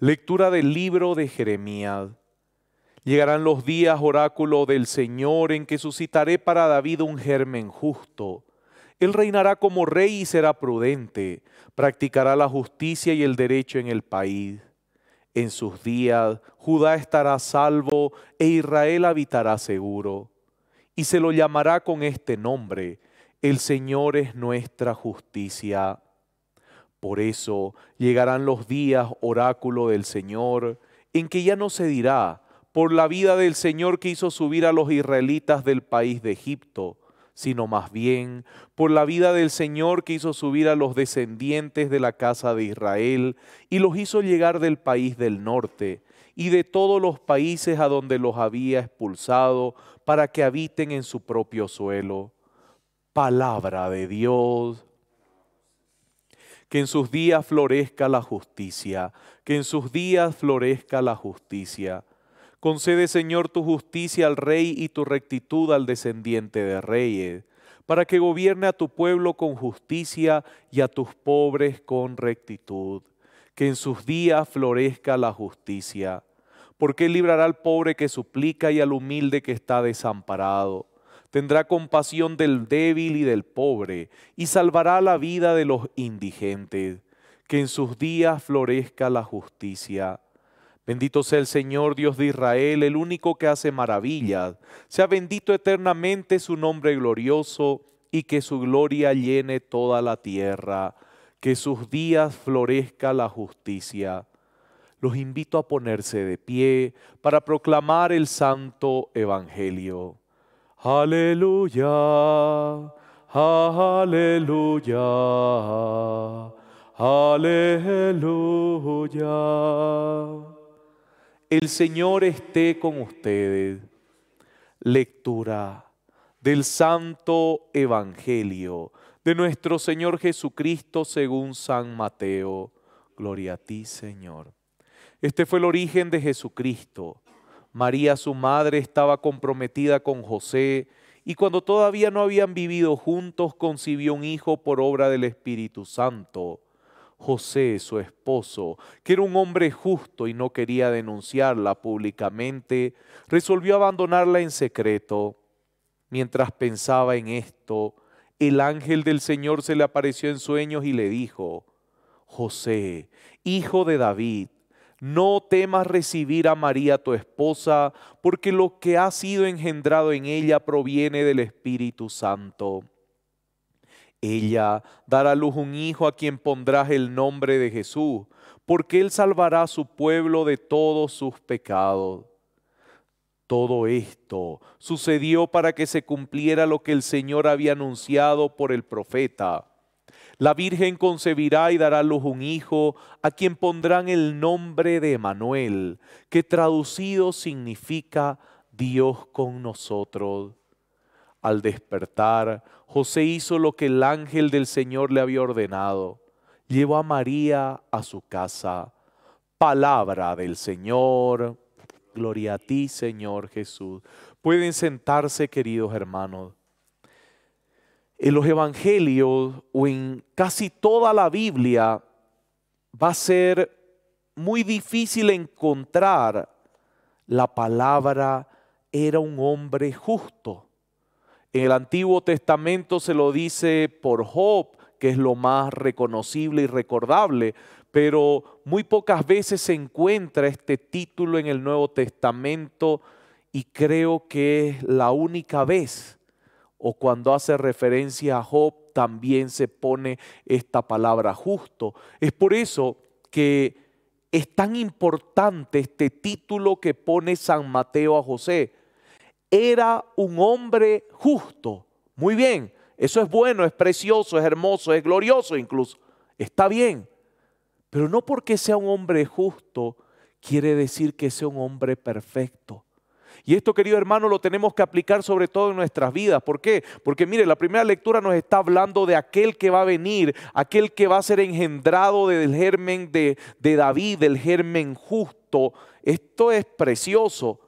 Lectura del libro de Jeremías. Llegarán los días, oráculo del Señor, en que suscitaré para David un germen justo. Él reinará como rey y será prudente, practicará la justicia y el derecho en el país. En sus días Judá estará salvo e Israel habitará seguro. Y se lo llamará con este nombre, el Señor es nuestra justicia. Por eso llegarán los días, oráculo del Señor, en que ya no se dirá, por la vida del Señor que hizo subir a los israelitas del país de Egipto, sino más bien por la vida del Señor que hizo subir a los descendientes de la casa de Israel y los hizo llegar del país del norte y de todos los países a donde los había expulsado para que habiten en su propio suelo. Palabra de Dios que en sus días florezca la justicia, que en sus días florezca la justicia. Concede, Señor, tu justicia al rey y tu rectitud al descendiente de reyes, para que gobierne a tu pueblo con justicia y a tus pobres con rectitud. Que en sus días florezca la justicia. Porque librará al pobre que suplica y al humilde que está desamparado Tendrá compasión del débil y del pobre, y salvará la vida de los indigentes. Que en sus días florezca la justicia. Bendito sea el Señor Dios de Israel, el único que hace maravillas. Sea bendito eternamente su nombre glorioso y que su gloria llene toda la tierra. Que sus días florezca la justicia. Los invito a ponerse de pie para proclamar el santo evangelio. Aleluya, aleluya, aleluya. El Señor esté con ustedes. Lectura del Santo Evangelio de nuestro Señor Jesucristo según San Mateo. Gloria a ti, Señor. Este fue el origen de Jesucristo María, su madre, estaba comprometida con José y cuando todavía no habían vivido juntos concibió un hijo por obra del Espíritu Santo. José, su esposo, que era un hombre justo y no quería denunciarla públicamente, resolvió abandonarla en secreto. Mientras pensaba en esto, el ángel del Señor se le apareció en sueños y le dijo, José, hijo de David, no temas recibir a María tu esposa, porque lo que ha sido engendrado en ella proviene del Espíritu Santo. Ella dará a luz un hijo a quien pondrás el nombre de Jesús, porque él salvará a su pueblo de todos sus pecados. Todo esto sucedió para que se cumpliera lo que el Señor había anunciado por el profeta la Virgen concebirá y dará a luz un hijo, a quien pondrán el nombre de Emanuel, que traducido significa Dios con nosotros. Al despertar, José hizo lo que el ángel del Señor le había ordenado. Llevó a María a su casa. Palabra del Señor. Gloria a ti, Señor Jesús. Pueden sentarse, queridos hermanos en los evangelios o en casi toda la Biblia va a ser muy difícil encontrar la palabra era un hombre justo. En el Antiguo Testamento se lo dice por Job, que es lo más reconocible y recordable, pero muy pocas veces se encuentra este título en el Nuevo Testamento y creo que es la única vez o cuando hace referencia a Job, también se pone esta palabra justo. Es por eso que es tan importante este título que pone San Mateo a José. Era un hombre justo. Muy bien, eso es bueno, es precioso, es hermoso, es glorioso incluso. Está bien. Pero no porque sea un hombre justo quiere decir que sea un hombre perfecto. Y esto, querido hermano, lo tenemos que aplicar sobre todo en nuestras vidas. ¿Por qué? Porque mire, la primera lectura nos está hablando de aquel que va a venir, aquel que va a ser engendrado del germen de, David, del germen justo. Esto es precioso.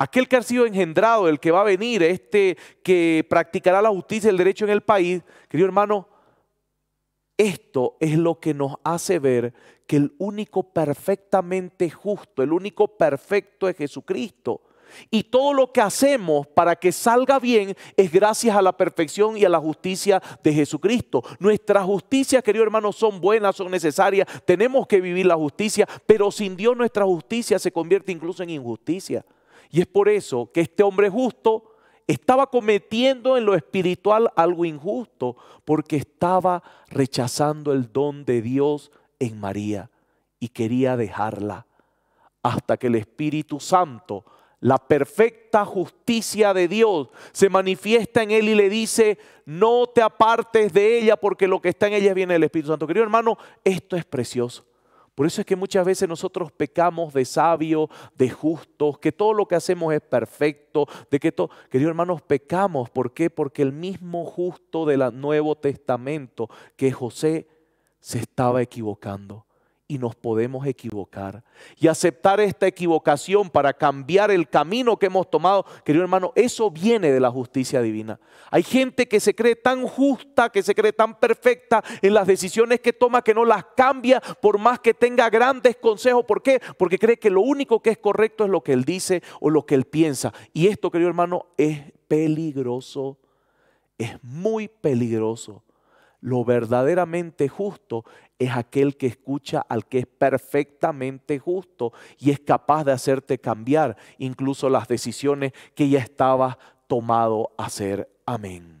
Aquel que ha sido engendrado, el que va a venir, este que practicará la justicia y el derecho en el país, querido hermano, esto es lo que nos hace ver que el único perfectamente justo, el único perfecto es Jesucristo. Y todo lo que hacemos para que salga bien es gracias a la perfección y a la justicia de Jesucristo. Nuestra justicia, querido hermano, son buenas, son necesarias. Tenemos que vivir la justicia, pero sin Dios nuestra justicia se convierte incluso en injusticia. Y es por eso que este hombre justo estaba cometiendo en lo espiritual algo injusto, porque estaba rechazando el don de Dios en María y quería dejarla hasta que el Espíritu Santo la perfecta justicia de Dios se manifiesta en él y le dice, no te apartes de ella porque lo que está en ella viene del Espíritu Santo. Querido hermano, esto es precioso. Por eso es que muchas veces nosotros pecamos de sabios, de justos, que todo lo que hacemos es perfecto, de que todo, hermanos, pecamos. ¿Por qué? Porque el mismo justo del Nuevo Testamento que José se estaba equivocando y nos podemos equivocar. Y aceptar esta equivocación para cambiar el camino que hemos tomado, querido hermano, eso viene de la justicia divina. Hay gente que se cree tan justa, que se cree tan perfecta en las decisiones que toma que no las cambia por más que tenga grandes consejos. ¿Por qué? Porque cree que lo único que es correcto es lo que él dice o lo que él piensa. Y esto, querido hermano, es peligroso. Es muy peligroso. Lo verdaderamente justo es aquel que escucha al que es perfectamente justo y es capaz de hacerte cambiar incluso las decisiones que ya estabas tomado hacer. Amén.